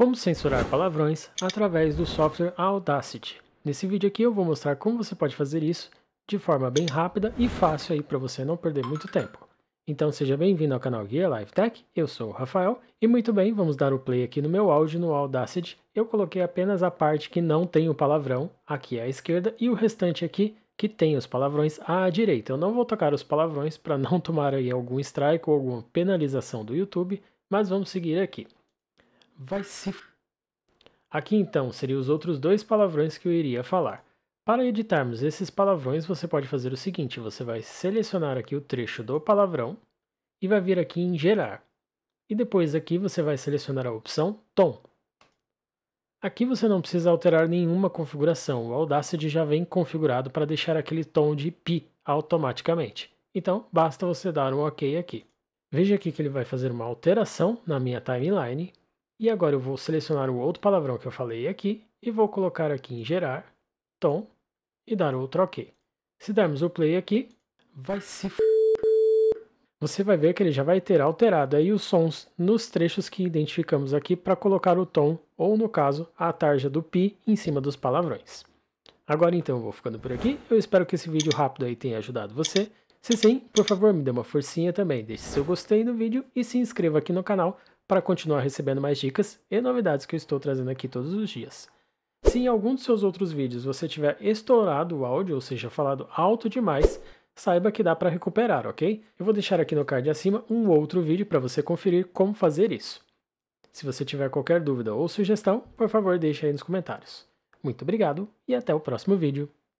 Como censurar palavrões através do software Audacity. Nesse vídeo aqui eu vou mostrar como você pode fazer isso de forma bem rápida e fácil aí para você não perder muito tempo. Então seja bem-vindo ao canal Guia Live Tech, eu sou o Rafael e muito bem, vamos dar o play aqui no meu áudio no Audacity. Eu coloquei apenas a parte que não tem o palavrão aqui à é esquerda e o restante aqui que tem os palavrões à direita. Eu não vou tocar os palavrões para não tomar aí algum strike ou alguma penalização do YouTube, mas vamos seguir aqui. Vai se. Aqui então seriam os outros dois palavrões que eu iria falar. Para editarmos esses palavrões, você pode fazer o seguinte: você vai selecionar aqui o trecho do palavrão e vai vir aqui em gerar. E depois aqui você vai selecionar a opção tom. Aqui você não precisa alterar nenhuma configuração, o Audacity já vem configurado para deixar aquele tom de pi automaticamente. Então, basta você dar um OK aqui. Veja aqui que ele vai fazer uma alteração na minha timeline e agora eu vou selecionar o outro palavrão que eu falei aqui e vou colocar aqui em gerar, tom, e dar outro OK. Se darmos o play aqui, vai se f... Você vai ver que ele já vai ter alterado aí os sons nos trechos que identificamos aqui para colocar o tom, ou no caso, a tarja do pi em cima dos palavrões. Agora então eu vou ficando por aqui, eu espero que esse vídeo rápido aí tenha ajudado você. Se sim, por favor me dê uma forcinha também, deixe seu gostei no vídeo e se inscreva aqui no canal para continuar recebendo mais dicas e novidades que eu estou trazendo aqui todos os dias. Se em algum dos seus outros vídeos você tiver estourado o áudio, ou seja, falado alto demais, saiba que dá para recuperar, ok? Eu vou deixar aqui no card acima um outro vídeo para você conferir como fazer isso. Se você tiver qualquer dúvida ou sugestão, por favor deixe aí nos comentários. Muito obrigado e até o próximo vídeo.